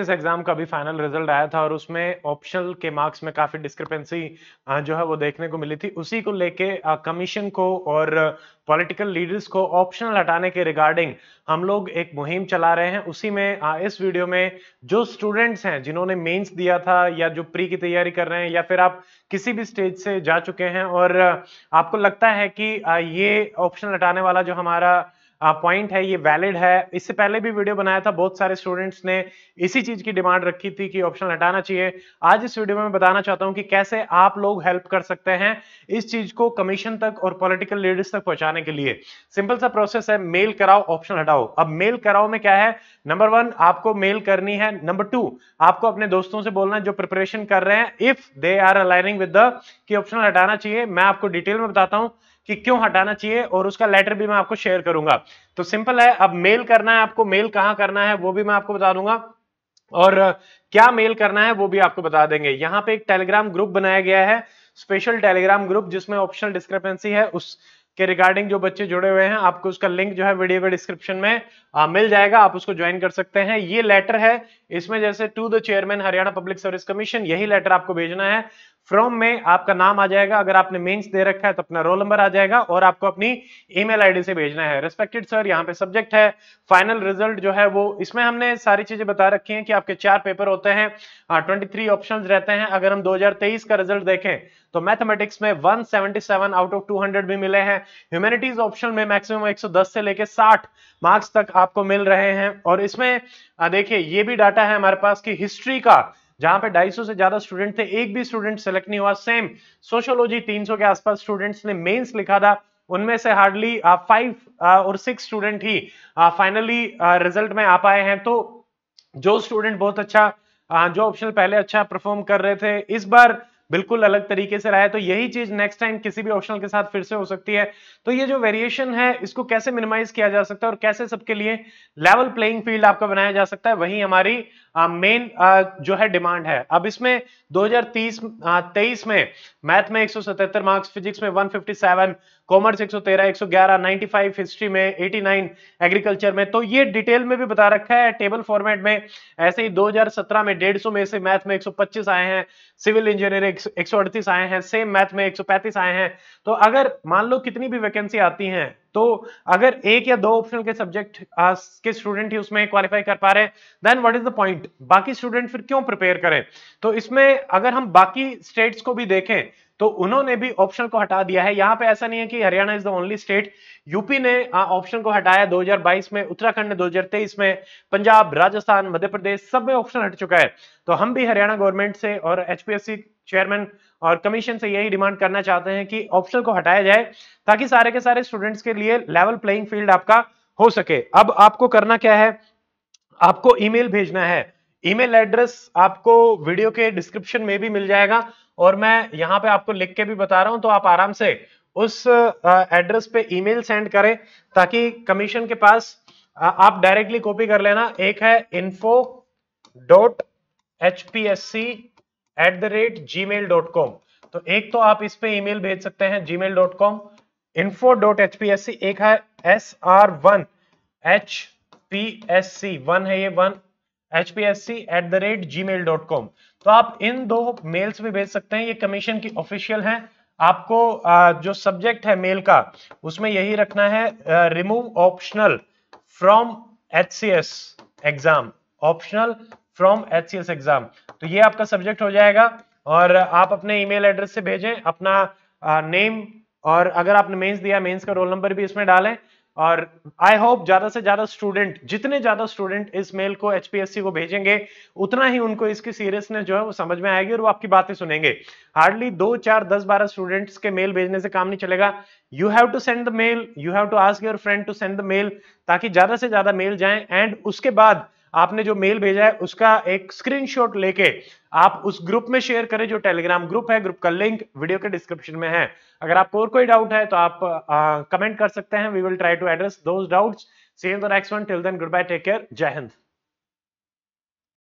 इस एग्जाम का भी फाइनल रिजल्ट आया था और उसमें ऑप्शनल के मार्क्स में काफी डिस्क्रिपेंसी जो है वो देखने को मिली थी उसी को लेके कमीशन को और पॉलिटिकल लीडर्स को ऑप्शनल हटाने के रिगार्डिंग हम लोग एक मुहिम चला रहे हैं उसी में आ, इस वीडियो में जो स्टूडेंट्स हैं जिन्होंने मेंस दिया था या जो प्री की तैयारी कर रहे हैं या फिर आप किसी भी स्टेज से जा चुके हैं और आपको लगता है कि आ, ये ऑप्शन हटाने वाला जो हमारा पॉइंट है ये वैलिड है इससे पहले भी वीडियो बनाया था बहुत सारे स्टूडेंट्स ने इसी चीज की डिमांड रखी थी कि ऑप्शन हटाना चाहिए आज इस वीडियो में बताना चाहता हूं कि कैसे आप लोग हेल्प कर सकते हैं इस चीज को कमीशन तक और पॉलिटिकल लीडर्स तक पहुंचाने के लिए सिंपल सा प्रोसेस है मेल कराओ ऑप्शन हटाओ अब मेल कराओ में क्या है नंबर वन आपको मेल करनी है नंबर टू आपको अपने दोस्तों से बोलना जो प्रिपरेशन कर रहे हैं if they are aligning with the कि ऑप्शन हटाना चाहिए मैं आपको डिटेल में बताता हूं कि क्यों हटाना चाहिए और उसका लेटर भी मैं आपको शेयर करूंगा तो सिंपल है अब मेल करना है आपको मेल कहाँ करना है वो भी मैं आपको बता दूंगा और क्या मेल करना है वो भी आपको बता देंगे यहाँ पे एक टेलीग्राम ग्रुप बनाया गया है स्पेशल टेलीग्राम ग्रुप जिसमें ऑप्शनल डिस्क्रिपेंसी है उस के रिगार्डिंग जो बच्चे जुड़े हुए हैं आपको उसका लिंक जो है वीडियो के डिस्क्रिप्शन में आ, मिल जाएगा आप उसको ज्वाइन कर सकते हैं ये लेटर है इसमें जैसे to the chairman Haryana public service commission यही लेटर आपको भेजना है फ्रॉम में आपका नाम आ जाएगा अगर आपने मेंस दे रखा है तो अपना रोल नंबर आ जाएगा और आपको अपनी ईमेल आईडी से भेजना है रेस्पेक्टेड सर यहाँ पे सब्जेक्ट है फाइनल रिजल्ट जो है वो इसमें हमने सारी चीजें बता रखी हैं कि आपके चार पेपर होते हैं ट्वेंटी थ्री ऑप्शन रहते हैं अगर हम दो का रिजल्ट देखें तो मैथमेटिक्स में वन आउट ऑफ टू भी मिले हैं ह्यूमेनिटीज ऑप्शन में मैक्सिमम एक से लेकर साठ मार्क्स तक आपको मिल रहे हैं और इसमें देखिए ये भी डाटा है हमारे पास की हिस्ट्री का जहां पे 250 से ज्यादा स्टूडेंट थे एक भी स्टूडेंट सेलेक्ट नहीं हुआ सेम सोशोलॉजी 300 के आसपास स्टूडेंट्स ने मेंस लिखा था उनमें से हार्डली फाइव और सिक्स स्टूडेंट ही फाइनली रिजल्ट में आ पाए हैं तो जो स्टूडेंट बहुत अच्छा जो ऑप्शन पहले अच्छा परफॉर्म कर रहे थे इस बार बिल्कुल अलग तरीके से रहा है तो यही चीज नेक्स्ट टाइम किसी भी ऑप्शनल के साथ फिर से हो सकती है तो ये जो वेरिएशन है इसको कैसे मिनिमाइज किया जा सकता है और कैसे सबके लिए लेवल प्लेइंग फील्ड आपका बनाया जा सकता है वही हमारी मेन जो है डिमांड है अब इसमें 2030 तेईस में मैथ में 177 मार्क्स फिजिक्स में 157 कॉमर्स 113 111 95 हिस्ट्री में 89 एग्रीकल्चर में तो ये डिटेल में भी बता रखा है टेबल फॉर्मेट में ऐसे ही 2017 में 150 में से मैथ में 125 आए हैं सिविल इंजीनियरिंग एक आए हैं सेम मैथ में 135 आए हैं तो अगर मान लो कितनी भी वैकेंसी आती है तो अगर एक या दो ऑप्शनल के सब्जेक्ट के स्टूडेंट ही उसमें क्वालिफाई कर पा रहे हैं then what is the point बाकी स्टूडेंट फिर क्यों प्रिपेयर करें तो इसमें अगर हम बाकी स्टेट्स को भी देखें तो उन्होंने भी ऑप्शन को हटा दिया है यहां पे ऐसा नहीं है कि Haryana is the only state UP ने ऑप्शन को हटाया 2022 में उत्तराखंड ने 2023 में पंजाब राजस्थान मध्य प्रदेश सब में ऑप्शन हट चुका है तो हम भी हरियाणा गवर्नमेंट से और एचपीएससी चेयरमैन और कमीशन से यही डिमांड करना चाहते हैं कि ऑप्शनल को हटाया जाए ताकि सारे के सारे स्टूडेंट्स के लिए लेवल प्लेइंग फील्ड आपका हो सके अब आपको करना क्या है आपको ईमेल भेजना है ईमेल एड्रेस आपको वीडियो के डिस्क्रिप्शन में भी मिल जाएगा और मैं यहाँ पे आपको लिख के भी बता रहा हूँ तो आप आराम से उस एड्रेस पे ईमेल सेंड करें ताकि कमीशन के पास आप डायरेक्टली कॉपी कर लेना एक है info dot H P S C at the rate Gmail dot com तो एक तो आप इस पे ईमेल भेज सकते हैं Gmail dot com info dot H P S C एक है S R one H P S C one है ये one H P S C at the rate Gmail dot com तो आप इन दो मेल्स भी भेज सकते हैं ये कमीशन की ऑफिशियल है आपको जो सब्जेक्ट है मेल का उसमें यही रखना है remove optional from H C S exam optional from H C S exam तो ये आपका सब्जेक्ट हो जाएगा और आप अपने ईमेल एड्रेस से भेजें अपना नेम और अगर आपने मेंस दिया मेंस का रोल नंबर भी इसमें डालें और आई होप ज्यादा से ज्यादा स्टूडेंट जितने ज्यादा स्टूडेंट इस मेल को एचपीएससी को भेजेंगे उतना ही उनको इसकी सीरियसनेस जो है वो समझ में आएगी और वो आपकी बातें सुनेंगे हार्डली दो चार दस बारह स्टूडेंट्स के मेल भेजने से काम नहीं चलेगा you have to send the mail you have to ask your friend to send the mail ताकि ज्यादा से ज्यादा मेल जाए एंड उसके बाद आपने जो मेल भेजा है उसका एक स्क्रीनशॉट लेके आप उस ग्रुप में शेयर करें जो टेलीग्राम ग्रुप है ग्रुप का लिंक वीडियो के डिस्क्रिप्शन में है अगर आपको और कोई डाउट है तो आप कमेंट कर सकते हैं we will try to address do see next one till then goodbye take care Jai Hind